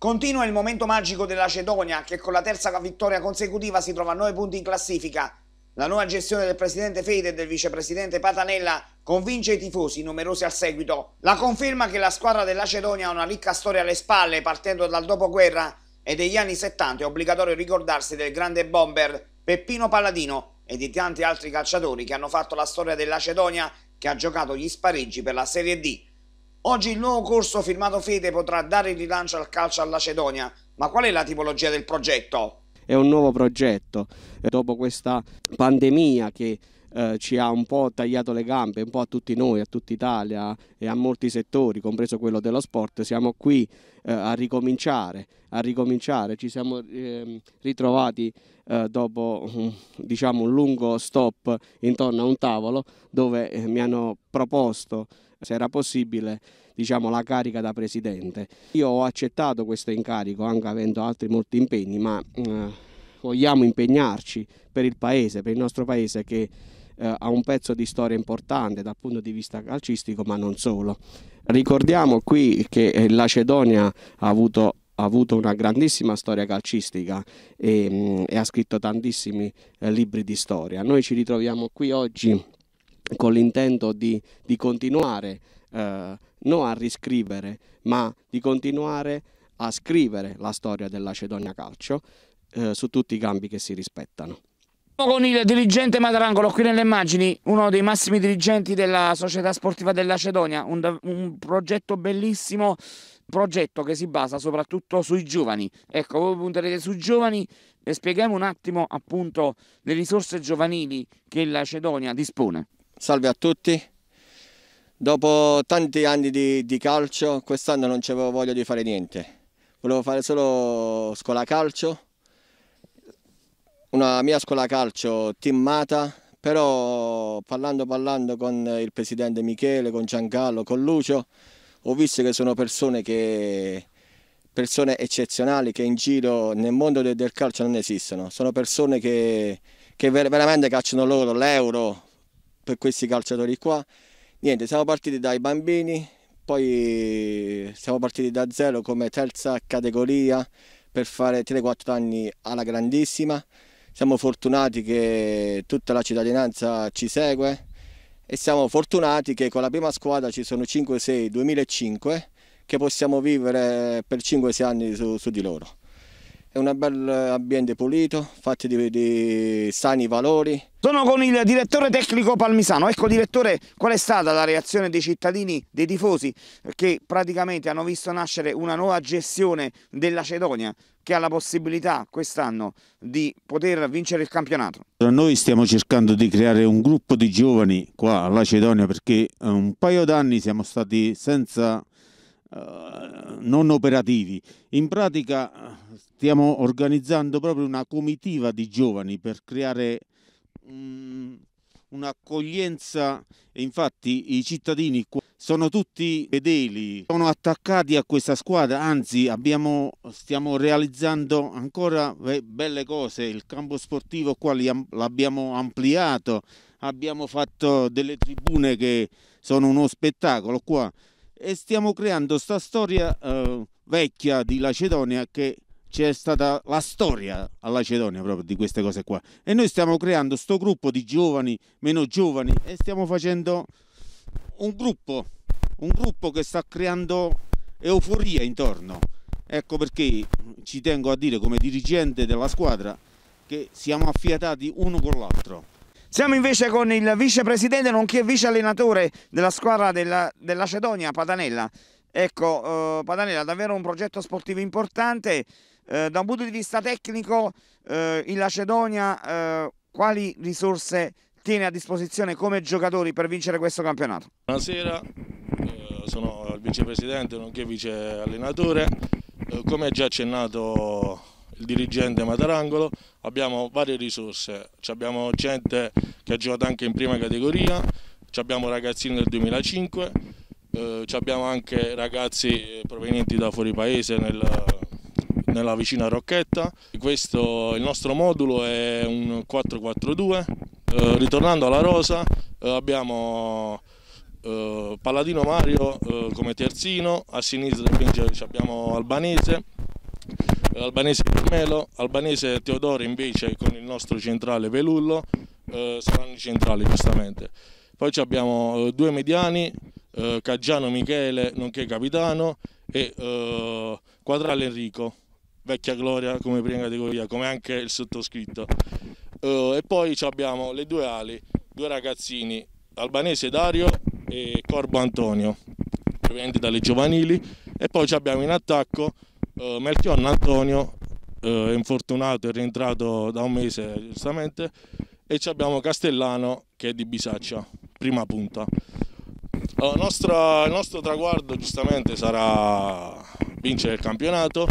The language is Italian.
Continua il momento magico della Cedonia che con la terza vittoria consecutiva si trova a 9 punti in classifica. La nuova gestione del presidente Fede e del vicepresidente Patanella convince i tifosi, numerosi al seguito. La conferma che la squadra della Cedonia ha una ricca storia alle spalle partendo dal dopoguerra e degli anni 70 è obbligatorio ricordarsi del grande bomber Peppino Palladino e di tanti altri calciatori che hanno fatto la storia della Cedonia che ha giocato gli spareggi per la Serie D. Oggi il nuovo corso firmato Fede potrà dare il rilancio al calcio alla Cedonia, ma qual è la tipologia del progetto? È un nuovo progetto, eh, dopo questa pandemia che eh, ci ha un po' tagliato le gambe, un po' a tutti noi, a tutta Italia e a molti settori, compreso quello dello sport, siamo qui eh, a, ricominciare, a ricominciare, ci siamo ehm, eh, ritrovati dopo mm, diciamo, un lungo stop intorno a un tavolo dove eh, mi hanno proposto se era possibile diciamo, la carica da presidente. Io ho accettato questo incarico anche avendo altri molti impegni, ma eh, vogliamo impegnarci per il paese, per il nostro paese che eh, ha un pezzo di storia importante dal punto di vista calcistico, ma non solo. Ricordiamo qui che eh, l'Acedonia ha avuto ha avuto una grandissima storia calcistica e, mm, e ha scritto tantissimi eh, libri di storia. Noi ci ritroviamo qui oggi con l'intento di, di continuare eh, non a riscrivere, ma di continuare a scrivere la storia dell'Acedonia Calcio eh, su tutti i campi che si rispettano. Con il dirigente Madrangolo, qui nelle immagini, uno dei massimi dirigenti della società sportiva dell'Acedonia, un, un progetto bellissimo progetto che si basa soprattutto sui giovani. Ecco, voi punterete sui giovani e spieghiamo un attimo appunto le risorse giovanili che la Cedonia dispone. Salve a tutti. Dopo tanti anni di, di calcio, quest'anno non avevo voglia di fare niente. Volevo fare solo scuola calcio, una mia scuola calcio teamata, però parlando, parlando con il presidente Michele, con Giancarlo, con Lucio, ho visto che sono persone, che, persone eccezionali che in giro nel mondo del, del calcio non esistono. Sono persone che, che veramente cacciano loro l'euro, per questi calciatori qua. Niente, siamo partiti dai bambini, poi eh, siamo partiti da zero come terza categoria per fare 3-4 anni alla grandissima. Siamo fortunati che tutta la cittadinanza ci segue e siamo fortunati che con la prima squadra ci sono 5-6 2005 che possiamo vivere per 5-6 anni su, su di loro è un bel ambiente pulito, fatto di, di, sani valori. Sono con il direttore tecnico Palmisano. Ecco direttore, qual è stata la reazione dei cittadini, dei tifosi che praticamente hanno visto nascere una nuova gestione della Cedonia che ha la possibilità quest'anno di poter vincere il campionato? Noi stiamo cercando di creare un gruppo di giovani qua alla Cedonia perché eh, un paio d'anni siamo stati senza non operativi. In pratica stiamo organizzando proprio una comitiva di giovani per creare mm, un'accoglienza e infatti i cittadini sono tutti fedeli, sono attaccati a questa squadra, anzi abbiamo, stiamo realizzando ancora belle cose, il campo sportivo qua l'abbiamo ampliato, abbiamo fatto delle tribune che sono uno spettacolo qua e stiamo creando questa storia eh, vecchia di Lacedonia che c'è stata la storia a Lacedonia proprio di queste cose qua e noi stiamo creando questo gruppo di giovani meno giovani e stiamo facendo un gruppo un gruppo che sta creando euforia intorno ecco perché ci tengo a dire come dirigente della squadra che siamo affiatati uno con l'altro siamo invece con il vicepresidente nonché vice allenatore della squadra della, della Cedonia, Padanella. Ecco, eh, Padanella, davvero un progetto sportivo importante. Eh, da un punto di vista tecnico, eh, il Lacedonia eh, quali risorse tiene a disposizione come giocatori per vincere questo campionato? Buonasera, eh, sono il vicepresidente nonché vice allenatore. Eh, come già accennato il dirigente Matarangolo, abbiamo varie risorse, C abbiamo gente che ha giocato anche in prima categoria, abbiamo ragazzini del 2005, eh, abbiamo anche ragazzi eh, provenienti da fuori paese nel, nella vicina Rocchetta. Questo, il nostro modulo è un 4-4-2. Eh, ritornando alla rosa eh, abbiamo eh, Palladino Mario eh, come terzino, a sinistra abbiamo Albanese, l'albanese Carmelo, albanese Teodoro invece con il nostro centrale Velullo eh, saranno i centrali giustamente. Poi abbiamo eh, due mediani, eh, Caggiano Michele nonché capitano e eh, Quadrale Enrico, vecchia gloria come prima categoria, come anche il sottoscritto. Eh, e poi abbiamo le due ali, due ragazzini, albanese Dario e Corbo Antonio, provenienti dalle giovanili e poi abbiamo in attacco Uh, eh, Melchion Antonio è eh, infortunato, è rientrato da un mese giustamente e abbiamo Castellano che è di Bisaccia, prima punta. il eh, nostro, il nostro traguardo giustamente sarà vincere il campionato